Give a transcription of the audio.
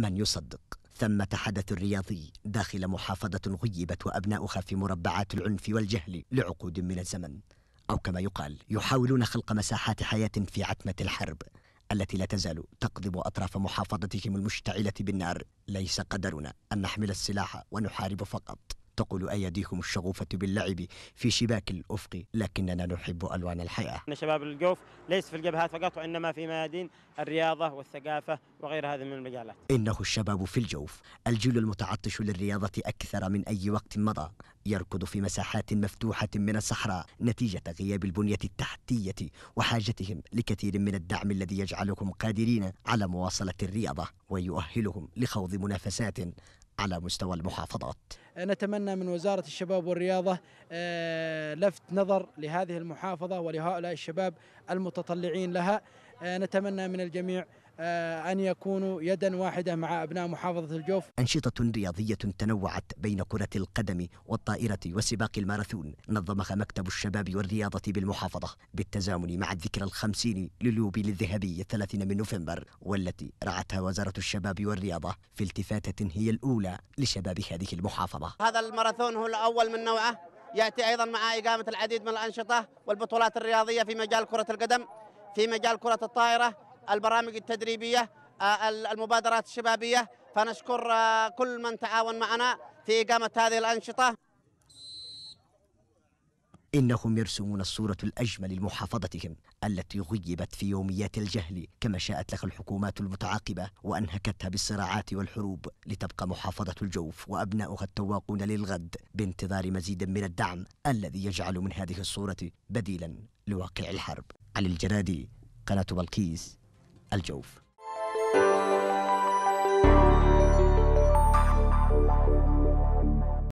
من يصدق ثمة حدث رياضي داخل محافظة غيبت وأبناؤها في مربعات العنف والجهل لعقود من الزمن أو كما يقال يحاولون خلق مساحات حياة في عتمة الحرب التي لا تزال تقضب أطراف محافظتهم المشتعلة بالنار ليس قدرنا أن نحمل السلاح ونحارب فقط تقول أيديكم الشغوفة باللعب في شباك الأفق لكننا نحب ألوان الحياة إحنا شباب الجوف ليس في الجبهات فقط وإنما في ميادين الرياضة والثقافة وغير هذه من المجالات إنه الشباب في الجوف الجيل المتعطش للرياضة أكثر من أي وقت مضى يركض في مساحات مفتوحة من الصحراء نتيجة غياب البنية التحتية وحاجتهم لكثير من الدعم الذي يجعلهم قادرين على مواصلة الرياضة ويؤهلهم لخوض منافسات على مستوى المحافظات أه، نتمنى من وزارة الشباب والرياضة أه، لفت نظر لهذه المحافظة ولهؤلاء الشباب المتطلعين لها أه، نتمنى من الجميع آه، أن يكونوا يدا واحدة مع أبناء محافظة الجوف أنشطة رياضية تنوعت بين كرة القدم والطائرة وسباق الماراثون نظمها مكتب الشباب والرياضة بالمحافظة بالتزامن مع الذكرى الخمسين لليوبيل الذهبي الثلاثين من نوفمبر والتي رعتها وزارة الشباب والرياضة في التفاتة هي الأولى لشباب هذه المحافظة هذا الماراثون هو الأول من نوعه يأتي أيضا مع إقامة العديد من الأنشطة والبطولات الرياضية في مجال كرة القدم في مجال كرة الطائرة البرامج التدريبية آه، المبادرات الشبابية فنشكر آه، كل من تعاون معنا في إقامة هذه الأنشطة إنهم يرسمون الصورة الأجمل لمحافظتهم التي غيبت في يوميات الجهل كما شاءت لها الحكومات المتعاقبة وأنهكتها بالصراعات والحروب لتبقى محافظة الجوف وأبناؤها التواقون للغد بانتظار مزيد من الدعم الذي يجعل من هذه الصورة بديلا لواقع الحرب علي الجرادي قناة بلقيس الجوف